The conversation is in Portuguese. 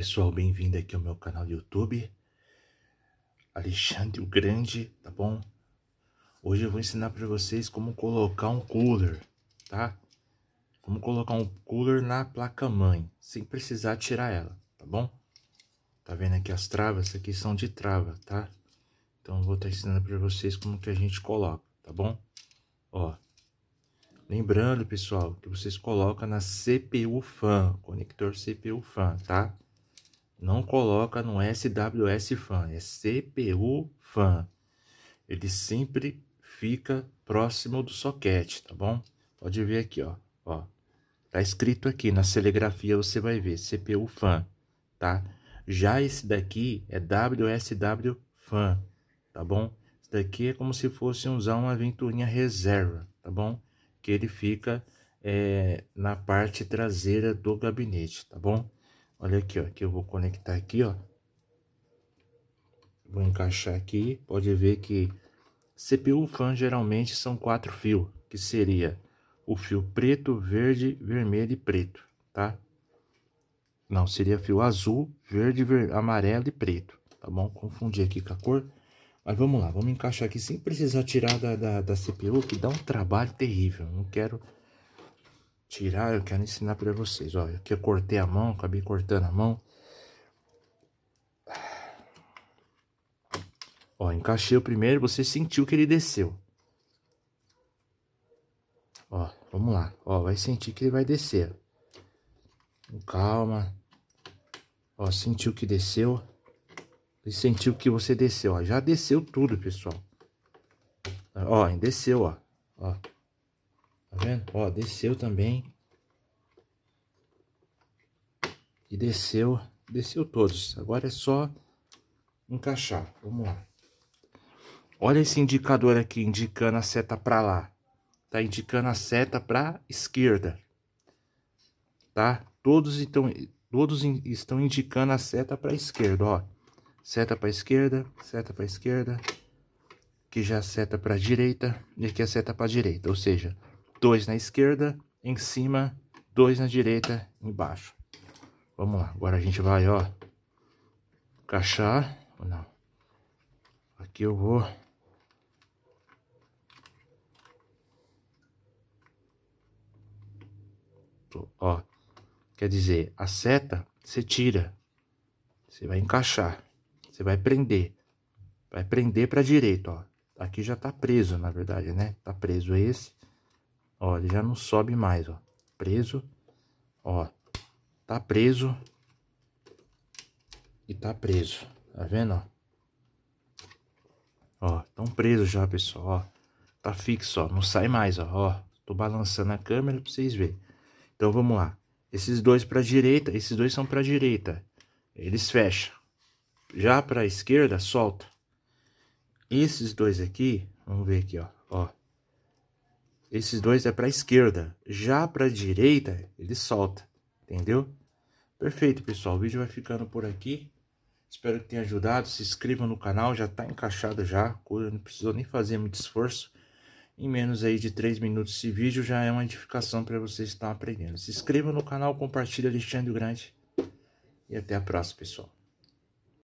Pessoal, bem-vindo aqui ao meu canal do YouTube. Alexandre o Grande, tá bom? Hoje eu vou ensinar para vocês como colocar um cooler, tá? Como colocar um cooler na placa-mãe, sem precisar tirar ela, tá bom? Tá vendo aqui as travas? Aqui são de trava, tá? Então eu vou estar tá ensinando para vocês como que a gente coloca, tá bom? Ó, Lembrando, pessoal, que vocês colocam na CPU fan, conector CPU fan, tá? não coloca no SWS fan, é CPU fan. Ele sempre fica próximo do soquete, tá bom? Pode ver aqui, ó, ó. Tá escrito aqui na celegrafia, você vai ver CPU fan, tá? Já esse daqui é WSW fan, tá bom? Esse daqui é como se fosse usar uma ventoinha reserva, tá bom? Que ele fica é, na parte traseira do gabinete, tá bom? Olha aqui, ó, que eu vou conectar aqui, ó. Vou encaixar aqui, pode ver que CPU fan geralmente são quatro fios, que seria o fio preto, verde, vermelho e preto, tá? Não, seria fio azul, verde, ver... amarelo e preto, tá bom? Confundi aqui com a cor. Mas vamos lá, vamos encaixar aqui sem precisar tirar da, da, da CPU, que dá um trabalho terrível. Não quero tirar, eu quero ensinar para vocês. Olha, aqui eu cortei a mão, acabei cortando a mão. Ó, encaixei o primeiro, você sentiu que ele desceu. Ó, vamos lá. Ó, vai sentir que ele vai descer. Com calma. Ó, sentiu que desceu. E sentiu que você desceu, ó. Já desceu tudo, pessoal. Ó, desceu, ó. Ó. Tá vendo? Ó, desceu também. E desceu, desceu todos. Agora é só encaixar. Vamos lá. Olha esse indicador aqui indicando a seta para lá. Tá indicando a seta para esquerda. Tá? Todos então todos in, estão indicando a seta para esquerda, ó. Seta para esquerda, seta para esquerda, que já é seta para direita e aqui é seta para direita, ou seja, dois na esquerda, em cima, dois na direita, embaixo. Vamos lá, agora a gente vai, ó, encaixar, não, aqui eu vou... Ó, quer dizer, a seta você tira, você vai encaixar, você vai prender, vai prender para direito, ó. Aqui já tá preso, na verdade, né? Tá preso esse. Ó, ele já não sobe mais, ó. Preso. Ó, tá preso. E tá preso. Tá vendo, ó? Ó, tão preso já, pessoal, ó. Tá fixo, ó. Não sai mais, ó. ó. Tô balançando a câmera pra vocês verem. Então, vamos lá. Esses dois pra direita, esses dois são pra direita. Eles fecham. Já pra esquerda, solta. Esses dois aqui, vamos ver aqui, ó. Ó, esses dois é para a esquerda. Já para a direita, ele solta, entendeu? Perfeito, pessoal. O vídeo vai ficando por aqui. Espero que tenha ajudado. Se inscreva no canal, já está encaixado já. Não precisou nem fazer muito esforço. Em menos aí de 3 minutos esse vídeo já é uma edificação para vocês que estão aprendendo. Se inscreva no canal, compartilhe Alexandre Grande. E até a próxima, pessoal.